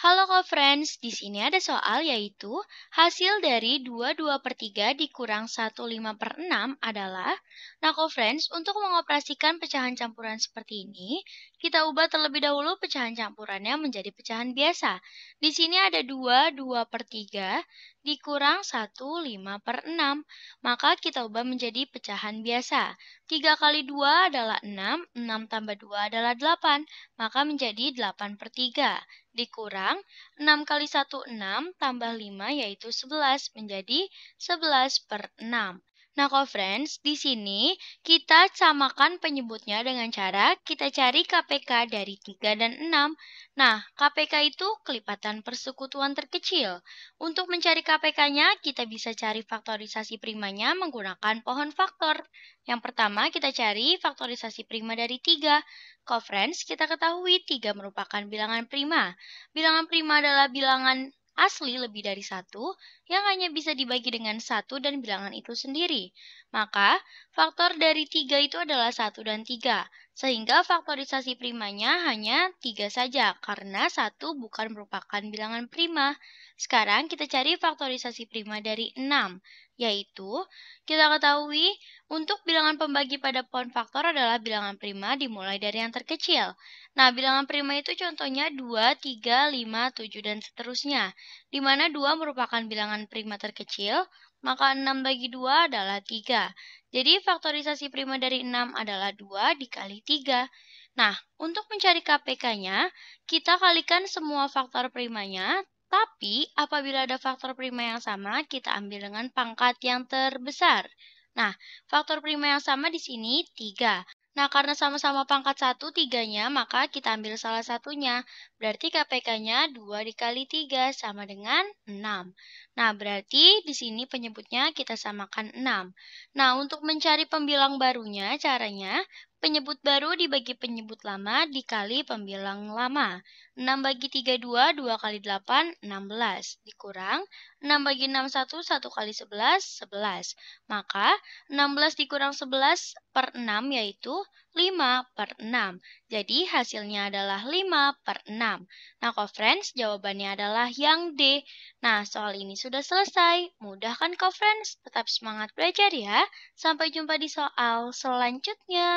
Halo co-friends, di sini ada soal yaitu hasil dari 2 2 per 3 dikurang 1 5 per 6 adalah Nah co-friends, untuk mengoperasikan pecahan campuran seperti ini, kita ubah terlebih dahulu pecahan campurannya menjadi pecahan biasa. Di sini ada 2 2 per 3 dikurang 1, 5 per 6, maka kita ubah menjadi pecahan biasa. 3 kali 2 adalah 6, 6 tambah 2 adalah 8, maka menjadi 8 per 3. Dikurang 6 kali 1, 6, tambah 5 yaitu 11, menjadi 11 per 6. Nah, kalau friends, di sini kita samakan penyebutnya dengan cara kita cari KPK dari 3 dan 6. Nah, KPK itu kelipatan persekutuan terkecil. Untuk mencari KPK-nya, kita bisa cari faktorisasi primanya menggunakan pohon faktor. Yang pertama, kita cari faktorisasi prima dari 3. Kalau friends, kita ketahui 3 merupakan bilangan prima. Bilangan prima adalah bilangan asli lebih dari satu yang hanya bisa dibagi dengan satu dan bilangan itu sendiri. Maka, faktor dari tiga itu adalah satu dan tiga, sehingga faktorisasi primanya hanya tiga saja, karena satu bukan merupakan bilangan prima. Sekarang kita cari faktorisasi prima dari 6, yaitu kita ketahui untuk bilangan pembagi pada pohon faktor adalah bilangan prima dimulai dari yang terkecil. Nah, bilangan prima itu contohnya 2, 3, 5, 7, dan seterusnya, di mana 2 merupakan bilangan prima terkecil, maka 6 bagi 2 adalah 3. Jadi faktorisasi prima dari 6 adalah 2 dikali 3. Nah, untuk mencari KPK-nya, kita kalikan semua faktor primanya, tapi apabila ada faktor prima yang sama, kita ambil dengan pangkat yang terbesar. Nah, faktor prima yang sama di sini 3. Nah, karena sama-sama pangkat satu tiganya, maka kita ambil salah satunya. Berarti KPK-nya 2 dikali 3 sama dengan 6. Nah, berarti di sini penyebutnya kita samakan 6. Nah, untuk mencari pembilang barunya, caranya Penyebut baru dibagi penyebut lama dikali pembilang lama. 6 bagi 3, 2, 2 kali 8, 16. Dikurang 6 bagi 6, 1, 1 kali 11, 11. Maka 16 dikurang 11 per 6 yaitu 5 per 6. Jadi hasilnya adalah 5 per 6. Nah, co-friends, jawabannya adalah yang D. Nah, soal ini sudah selesai. Mudah kan co-friends? Tetap semangat belajar ya. Sampai jumpa di soal selanjutnya.